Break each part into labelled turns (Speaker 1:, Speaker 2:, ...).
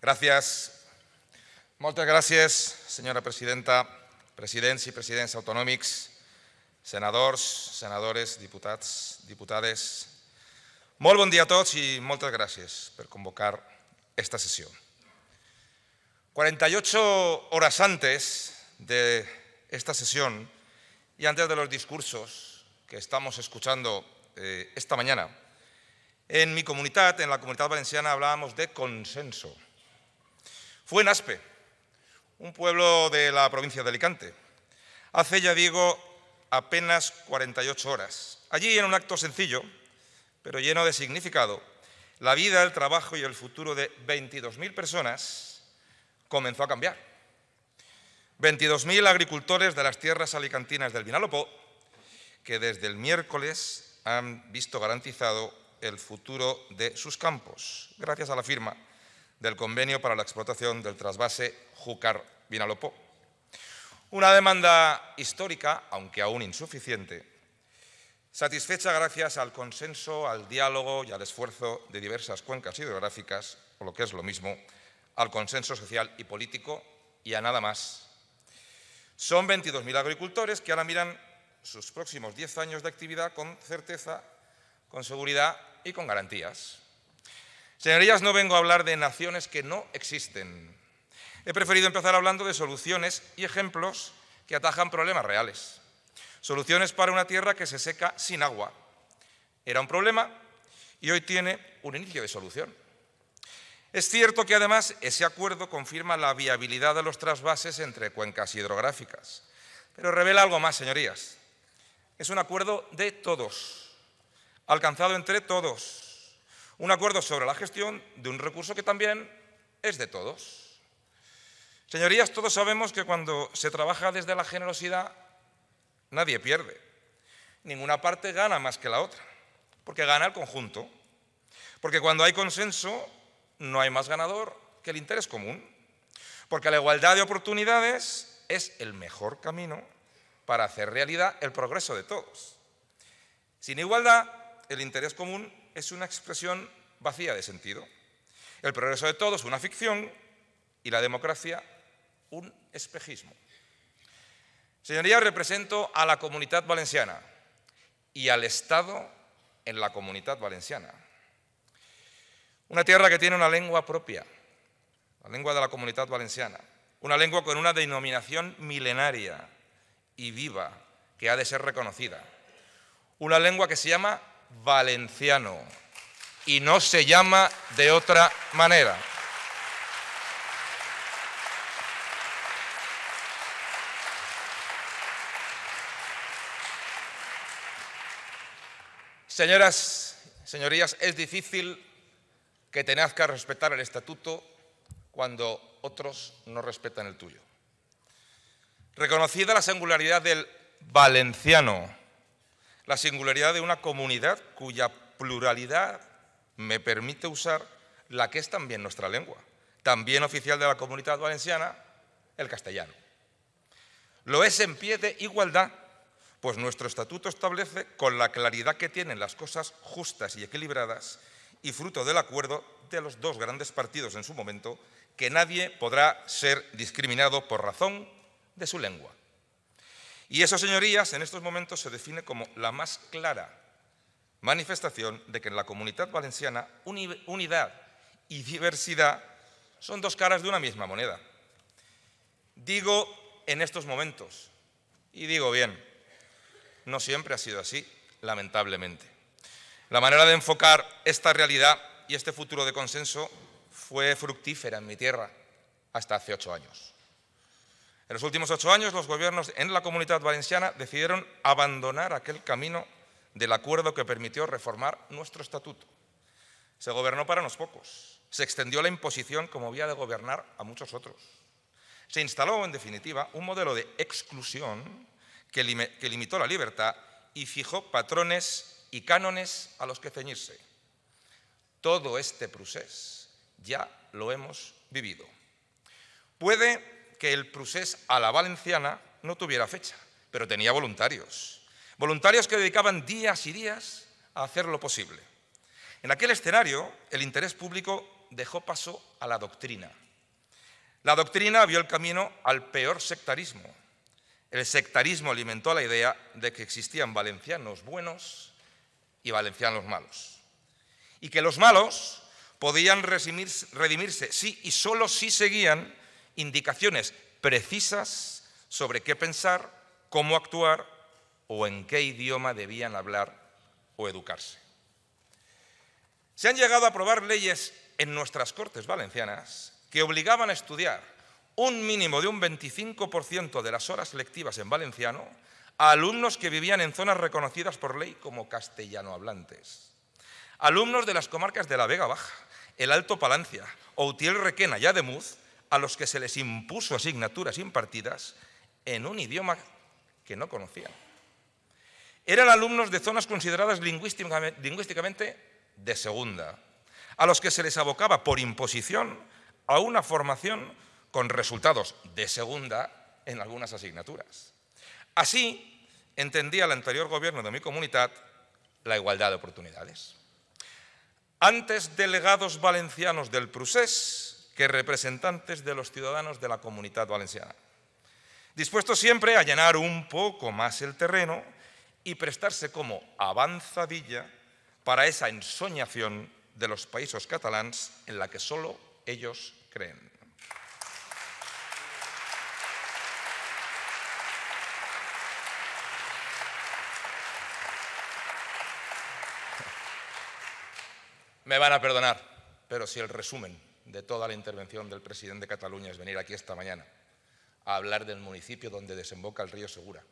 Speaker 1: Gracias. Muchas gracias, señora presidenta, presidentes y presidentes autonómicos, senadores, senadores, diputados, diputadas. Muy buen día a todos y muchas gracias por convocar esta sesión. 48 horas antes de esta sesión y antes de los discursos que estamos escuchando eh, esta mañana, en mi comunidad, en la comunidad valenciana, hablábamos de consenso fue en Aspe, un pueblo de la provincia de Alicante, hace, ya digo, apenas 48 horas. Allí, en un acto sencillo, pero lleno de significado, la vida, el trabajo y el futuro de 22.000 personas comenzó a cambiar. 22.000 agricultores de las tierras alicantinas del Vinalopó, que desde el miércoles han visto garantizado el futuro de sus campos, gracias a la firma del convenio para la explotación del trasvase Júcar-Vinalopó. Una demanda histórica, aunque aún insuficiente, satisfecha gracias al consenso, al diálogo y al esfuerzo de diversas cuencas hidrográficas, o lo que es lo mismo, al consenso social y político y a nada más. Son 22.000 agricultores que ahora miran sus próximos 10 años de actividad con certeza, con seguridad y con garantías. Señorías, no vengo a hablar de naciones que no existen. He preferido empezar hablando de soluciones y ejemplos que atajan problemas reales. Soluciones para una tierra que se seca sin agua. Era un problema y hoy tiene un inicio de solución. Es cierto que además ese acuerdo confirma la viabilidad de los trasvases entre cuencas hidrográficas, pero revela algo más, señorías. Es un acuerdo de todos, alcanzado entre todos, un acuerdo sobre la gestión de un recurso que también es de todos. Señorías, todos sabemos que cuando se trabaja desde la generosidad, nadie pierde. Ninguna parte gana más que la otra, porque gana el conjunto. Porque cuando hay consenso, no hay más ganador que el interés común. Porque la igualdad de oportunidades es el mejor camino para hacer realidad el progreso de todos. Sin igualdad, el interés común es una expresión vacía de sentido. El progreso de todos, una ficción, y la democracia, un espejismo. Señorías, represento a la comunidad valenciana y al Estado en la comunidad valenciana. Una tierra que tiene una lengua propia, la lengua de la comunidad valenciana, una lengua con una denominación milenaria y viva que ha de ser reconocida, una lengua que se llama valenciano y no se llama de otra manera. Señoras, señorías, es difícil que tengas que respetar el estatuto cuando otros no respetan el tuyo. Reconocida la singularidad del valenciano la singularidad de una comunidad cuya pluralidad me permite usar la que es también nuestra lengua, también oficial de la comunidad valenciana, el castellano. Lo es en pie de igualdad, pues nuestro estatuto establece con la claridad que tienen las cosas justas y equilibradas y fruto del acuerdo de los dos grandes partidos en su momento, que nadie podrá ser discriminado por razón de su lengua. Y eso, señorías, en estos momentos se define como la más clara manifestación de que en la comunidad valenciana unidad y diversidad son dos caras de una misma moneda. Digo en estos momentos, y digo bien, no siempre ha sido así, lamentablemente. La manera de enfocar esta realidad y este futuro de consenso fue fructífera en mi tierra hasta hace ocho años. En los últimos ocho años, los gobiernos en la comunidad valenciana decidieron abandonar aquel camino del acuerdo que permitió reformar nuestro estatuto. Se gobernó para unos pocos, se extendió la imposición como vía de gobernar a muchos otros. Se instaló, en definitiva, un modelo de exclusión que, limitó la libertad y fijó patrones y cánones a los que ceñirse. Todo este proceso ya lo hemos vivido. Puede que el procés a la valenciana no tuviera fecha, pero tenía voluntarios. Voluntarios que dedicaban días y días a hacer lo posible. En aquel escenario, el interés público dejó paso a la doctrina. La doctrina vio el camino al peor sectarismo. El sectarismo alimentó la idea de que existían valencianos buenos y valencianos malos. Y que los malos podían redimirse, sí y solo si seguían indicaciones precisas sobre qué pensar, cómo actuar o en qué idioma debían hablar o educarse. Se han llegado a aprobar leyes en nuestras Cortes Valencianas que obligaban a estudiar un mínimo de un 25% de las horas lectivas en valenciano a alumnos que vivían en zonas reconocidas por ley como castellano hablantes. Alumnos de las comarcas de la Vega Baja, el Alto Palancia, Outiel Requena y Ademuz a los que se les impuso asignaturas impartidas en un idioma que no conocían. Eran alumnos de zonas consideradas lingüísticamente de segunda, a los que se les abocaba por imposición a una formación con resultados de segunda en algunas asignaturas. Así entendía el anterior gobierno de mi comunidad la igualdad de oportunidades. Antes delegados valencianos del Prusés, que representantes de los ciudadanos de la comunidad valenciana. Dispuestos siempre a llenar un poco más el terreno y prestarse como avanzadilla para esa ensoñación de los países catalans en la que solo ellos creen. Me van a perdonar, pero si el resumen de toda la intervención del presidente de Cataluña es venir aquí esta mañana a hablar del municipio donde desemboca el río Segura,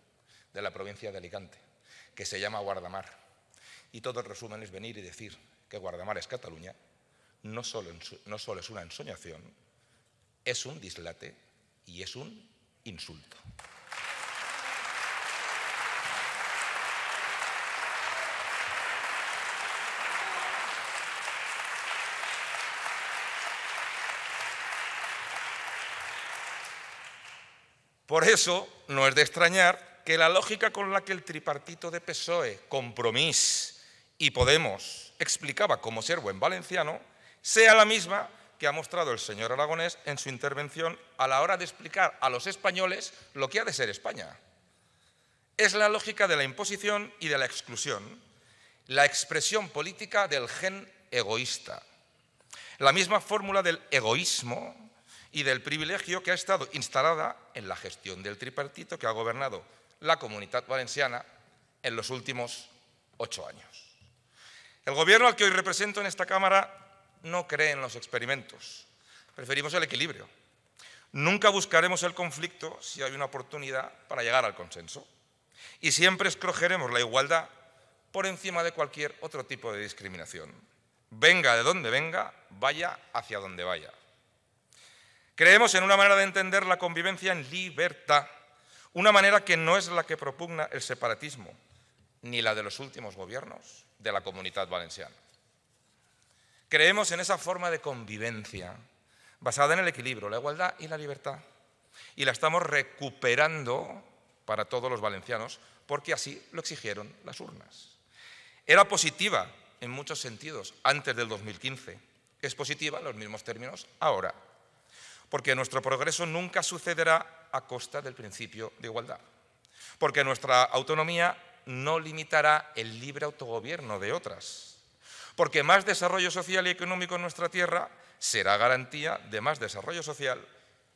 Speaker 1: de la provincia de Alicante, que se llama Guardamar. Y todo el resumen es venir y decir que Guardamar es Cataluña, no solo, no solo es una ensoñación, es un dislate y es un insulto. Por eso no es de extrañar que la lógica con la que el tripartito de PSOE, Compromís y Podemos explicaba cómo ser buen valenciano sea la misma que ha mostrado el señor Aragonés en su intervención a la hora de explicar a los españoles lo que ha de ser España. Es la lógica de la imposición y de la exclusión, la expresión política del gen egoísta. La misma fórmula del egoísmo y del privilegio que ha estado instalada en la gestión del tripartito que ha gobernado la comunidad valenciana en los últimos ocho años. El gobierno al que hoy represento en esta Cámara no cree en los experimentos, preferimos el equilibrio. Nunca buscaremos el conflicto si hay una oportunidad para llegar al consenso y siempre escogeremos la igualdad por encima de cualquier otro tipo de discriminación. Venga de donde venga, vaya hacia donde vaya. Creemos en una manera de entender la convivencia en libertad, una manera que no es la que propugna el separatismo, ni la de los últimos gobiernos de la comunidad valenciana. Creemos en esa forma de convivencia basada en el equilibrio, la igualdad y la libertad. Y la estamos recuperando para todos los valencianos porque así lo exigieron las urnas. Era positiva en muchos sentidos antes del 2015. Es positiva en los mismos términos ahora porque nuestro progreso nunca sucederá a costa del principio de igualdad. Porque nuestra autonomía no limitará el libre autogobierno de otras. Porque más desarrollo social y económico en nuestra tierra será garantía de más desarrollo social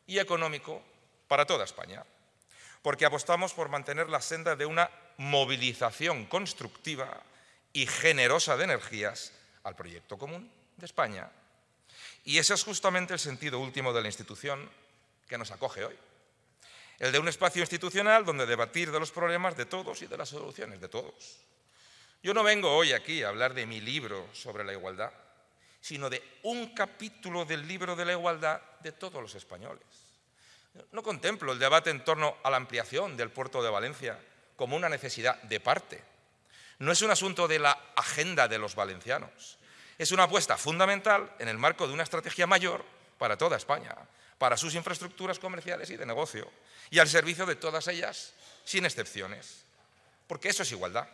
Speaker 1: y económico para toda España. Porque apostamos por mantener la senda de una movilización constructiva y generosa de energías al proyecto común de España y ese es justamente el sentido último de la institución que nos acoge hoy. El de un espacio institucional donde debatir de los problemas de todos y de las soluciones de todos. Yo no vengo hoy aquí a hablar de mi libro sobre la igualdad, sino de un capítulo del libro de la igualdad de todos los españoles. No contemplo el debate en torno a la ampliación del puerto de Valencia como una necesidad de parte. No es un asunto de la agenda de los valencianos, es una apuesta fundamental en el marco de una estrategia mayor para toda España, para sus infraestructuras comerciales y de negocio, y al servicio de todas ellas, sin excepciones. Porque eso es igualdad.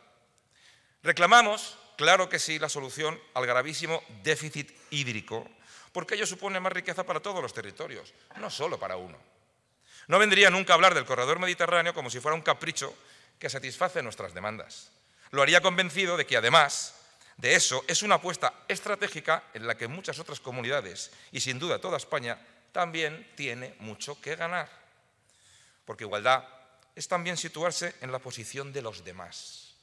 Speaker 1: Reclamamos, claro que sí, la solución al gravísimo déficit hídrico, porque ello supone más riqueza para todos los territorios, no solo para uno. No vendría nunca a hablar del corredor mediterráneo como si fuera un capricho que satisface nuestras demandas. Lo haría convencido de que, además, de eso es una apuesta estratégica en la que muchas otras comunidades y sin duda toda España también tiene mucho que ganar. Porque igualdad es también situarse en la posición de los demás,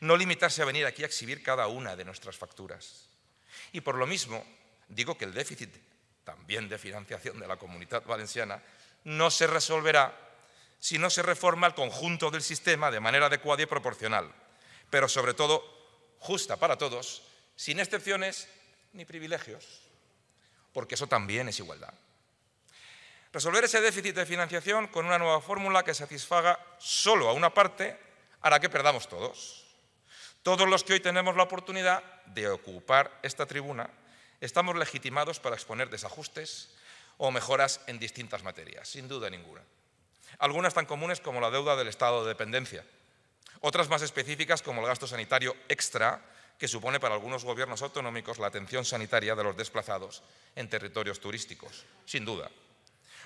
Speaker 1: no limitarse a venir aquí a exhibir cada una de nuestras facturas. Y por lo mismo digo que el déficit también de financiación de la comunidad valenciana no se resolverá si no se reforma el conjunto del sistema de manera adecuada y proporcional, pero sobre todo justa para todos, sin excepciones ni privilegios, porque eso también es igualdad. Resolver ese déficit de financiación con una nueva fórmula que satisfaga solo a una parte hará que perdamos todos. Todos los que hoy tenemos la oportunidad de ocupar esta tribuna estamos legitimados para exponer desajustes o mejoras en distintas materias, sin duda ninguna. Algunas tan comunes como la deuda del estado de dependencia, otras más específicas como el gasto sanitario extra, que supone para algunos gobiernos autonómicos la atención sanitaria de los desplazados en territorios turísticos, sin duda.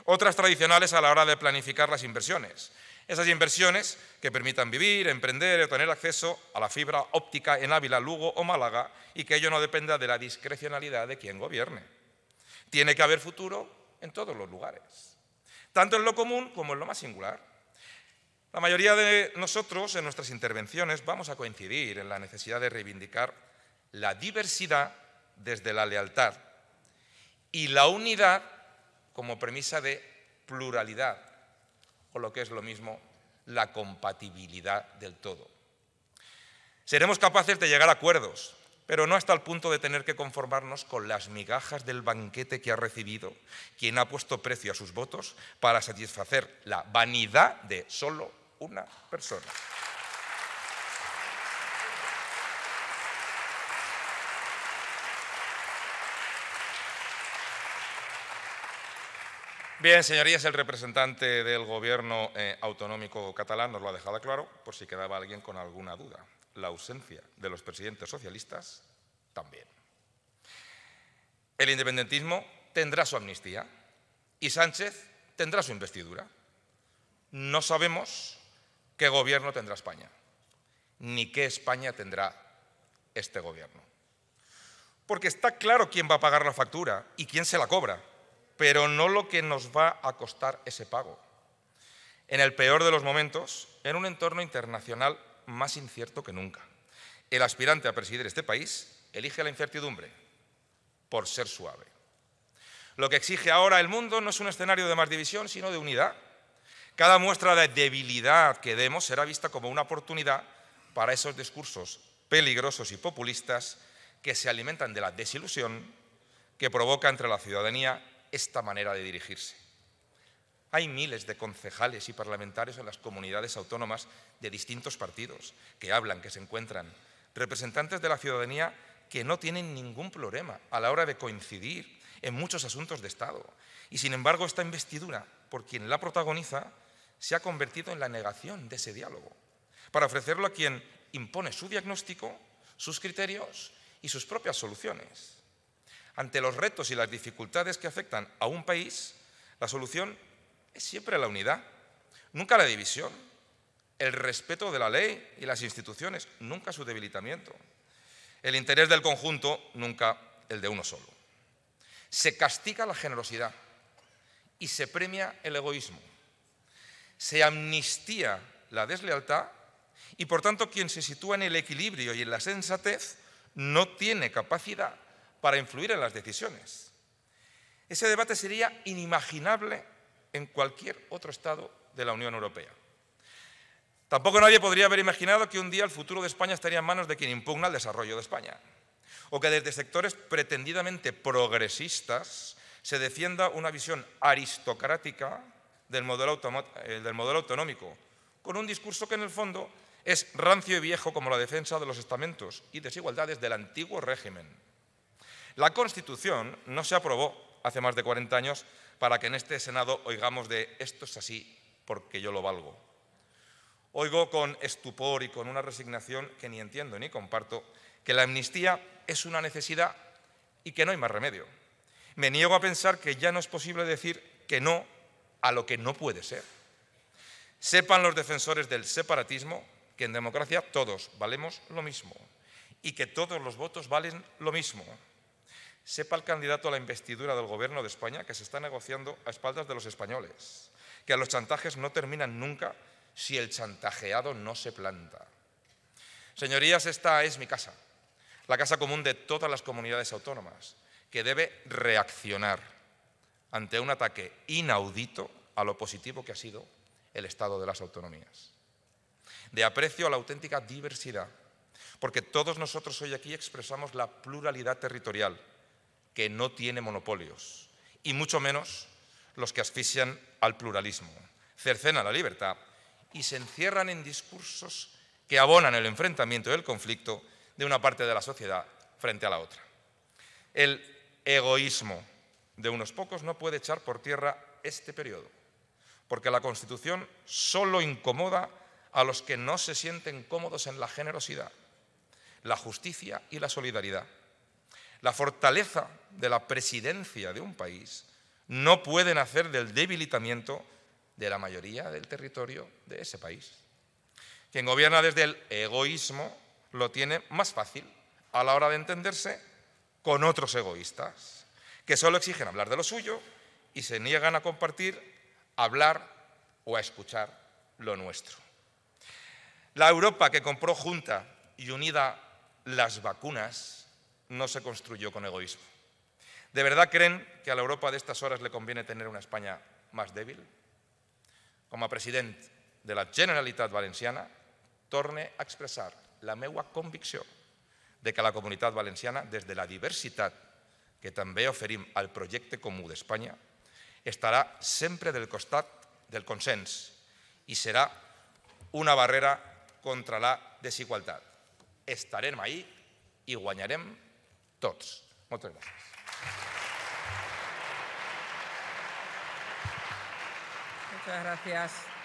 Speaker 1: Otras tradicionales a la hora de planificar las inversiones. Esas inversiones que permitan vivir, emprender o tener acceso a la fibra óptica en Ávila, Lugo o Málaga y que ello no dependa de la discrecionalidad de quien gobierne. Tiene que haber futuro en todos los lugares, tanto en lo común como en lo más singular. La mayoría de nosotros en nuestras intervenciones vamos a coincidir en la necesidad de reivindicar la diversidad desde la lealtad y la unidad como premisa de pluralidad, o lo que es lo mismo, la compatibilidad del todo. Seremos capaces de llegar a acuerdos, pero no hasta el punto de tener que conformarnos con las migajas del banquete que ha recibido quien ha puesto precio a sus votos para satisfacer la vanidad de solo una persona. Bien, señorías, el representante del Gobierno eh, autonómico catalán nos lo ha dejado claro, por si quedaba alguien con alguna duda. La ausencia de los presidentes socialistas también. El independentismo tendrá su amnistía y Sánchez tendrá su investidura. No sabemos qué gobierno tendrá España, ni qué España tendrá este gobierno. Porque está claro quién va a pagar la factura y quién se la cobra, pero no lo que nos va a costar ese pago. En el peor de los momentos, en un entorno internacional más incierto que nunca, el aspirante a presidir este país elige la incertidumbre por ser suave. Lo que exige ahora el mundo no es un escenario de más división, sino de unidad cada muestra de debilidad que demos será vista como una oportunidad para esos discursos peligrosos y populistas que se alimentan de la desilusión que provoca entre la ciudadanía esta manera de dirigirse. Hay miles de concejales y parlamentarios en las comunidades autónomas de distintos partidos que hablan, que se encuentran, representantes de la ciudadanía que no tienen ningún problema a la hora de coincidir en muchos asuntos de Estado. Y sin embargo, esta investidura, por quien la protagoniza, se ha convertido en la negación de ese diálogo, para ofrecerlo a quien impone su diagnóstico, sus criterios y sus propias soluciones. Ante los retos y las dificultades que afectan a un país, la solución es siempre la unidad, nunca la división, el respeto de la ley y las instituciones, nunca su debilitamiento, el interés del conjunto, nunca el de uno solo. Se castiga la generosidad y se premia el egoísmo se amnistía la deslealtad y por tanto quien se sitúa en el equilibrio y en la sensatez no tiene capacidad para influir en las decisiones. Ese debate sería inimaginable en cualquier otro Estado de la Unión Europea. Tampoco nadie podría haber imaginado que un día el futuro de España estaría en manos de quien impugna el desarrollo de España, o que desde sectores pretendidamente progresistas se defienda una visión aristocrática eh, del modelo, autonómico, con un discurso que en el fondo es rancio y viejo como la defensa de los estamentos y desigualdades del antiguo régimen. La Constitución no se aprobó hace más de 40 años para que en este Senado oigamos de esto es así porque yo lo valgo. Oigo con estupor y con una resignación que ni entiendo ni comparto que la amnistía es una necesidad y que no hay más remedio. Me niego a pensar que ya no es posible decir que no a lo que no puede ser. Sepan los defensores del separatismo que en democracia todos valemos lo mismo y que todos los votos valen lo mismo. Sepa el candidato a la investidura del gobierno de España que se está negociando a espaldas de los españoles, que los chantajes no terminan nunca si el chantajeado no se planta. Señorías, esta es mi casa, la casa común de todas las comunidades autónomas, que debe reaccionar ante un ataque inaudito a lo positivo que ha sido el Estado de las autonomías. De aprecio a la auténtica diversidad, porque todos nosotros hoy aquí expresamos la pluralidad territorial, que no tiene monopolios, y mucho menos los que asfixian al pluralismo, cercenan la libertad y se encierran en discursos que abonan el enfrentamiento y el conflicto de una parte de la sociedad frente a la otra. El egoísmo de unos pocos no puede echar por tierra este periodo, porque la Constitución solo incomoda a los que no se sienten cómodos en la generosidad, la justicia y la solidaridad. La fortaleza de la presidencia de un país no puede nacer del debilitamiento de la mayoría del territorio de ese país. Quien gobierna desde el egoísmo lo tiene más fácil a la hora de entenderse con otros egoístas que solo exigen hablar de lo suyo y se niegan a compartir, a hablar o a escuchar lo nuestro. La Europa que compró junta y unida las vacunas no se construyó con egoísmo. ¿De verdad creen que a la Europa de estas horas le conviene tener una España más débil? Como presidente de la Generalitat Valenciana, torne a expresar la megua convicción de que la Comunidad valenciana, desde la diversidad, que també oferim al projecte comú d'Espanya, estarà sempre del costat del consens i serà una barrera contra la desigualtat. Estarem ahí i guanyarem tots. Moltes gràcies. Muchas gracias.